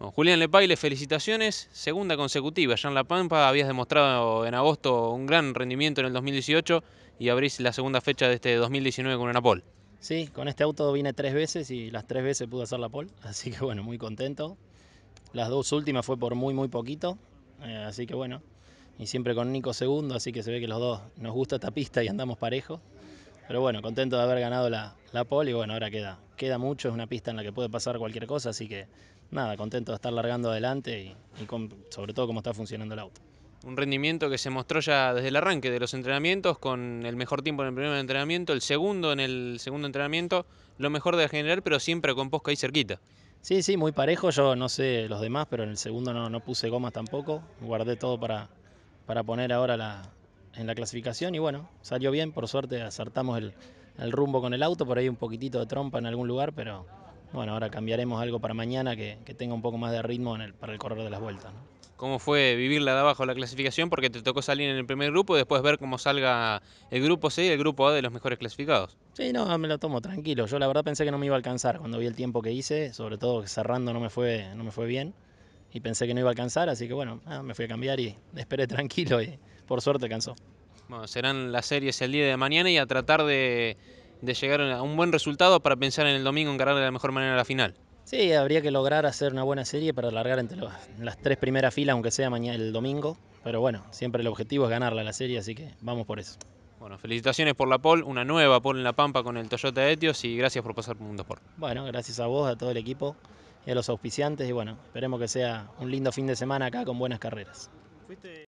Julián Lepaile, felicitaciones. Segunda consecutiva. Ya en La Pampa habías demostrado en agosto un gran rendimiento en el 2018 y abrís la segunda fecha de este 2019 con una pole. Sí, con este auto vine tres veces y las tres veces pude hacer la pole. Así que bueno, muy contento. Las dos últimas fue por muy, muy poquito. Eh, así que bueno. Y siempre con Nico segundo, así que se ve que los dos nos gusta esta pista y andamos parejos. Pero bueno, contento de haber ganado la, la pole y bueno, ahora queda, queda mucho, es una pista en la que puede pasar cualquier cosa, así que nada, contento de estar largando adelante y, sobre todo cómo está funcionando el auto. Un rendimiento que se mostró ya desde el arranque de los entrenamientos, con el mejor tiempo en el primer entrenamiento, el segundo en el segundo entrenamiento, lo mejor de generar, general, pero siempre con Posca ahí cerquita. Sí, sí, muy parejo. Yo no sé los demás, pero en el segundo no, puse gomas tampoco. Guardé todo para, para poner ahora la, en la clasificación y bueno, salió bien, por suerte acertamos el, el, rumbo con el auto, por ahí un poquitito de trompa en algún lugar, pero bueno, ahora cambiaremos algo para mañana que, que tenga un poco más de ritmo en el, para el correr de las vueltas. ¿Cómo fue vivirla de abajo la clasificación? Porque te tocó salir en el primer grupo y después ver cómo salga el grupo C y el grupo A de los mejores clasificados. Sí, no, me lo tomo tranquilo. Yo la verdad pensé que no me iba a alcanzar cuando vi el tiempo que hice, sobre todo cerrando no me fue, no me fue bien y pensé que no iba a alcanzar, así que bueno, ah, me fui a cambiar y esperé tranquilo y, por suerte cansó. Bueno, serán las series el día de mañana y a tratar de, llegar a un buen resultado para pensar en el domingo encarar de la mejor manera la final. Sí, habría que lograr hacer una buena serie para alargar entre las tres primeras filas, aunque sea el domingo. Pero bueno, siempre el objetivo es ganarla la serie, así que vamos por eso. Bueno, felicitaciones por la Pol, una nueva Pol en La Pampa con el Toyota Etios y gracias por pasar por Mundo Sport. Bueno, gracias a vos, a todo el equipo y a los auspiciantes y bueno, esperemos que sea un lindo fin de semana acá con buenas carreras.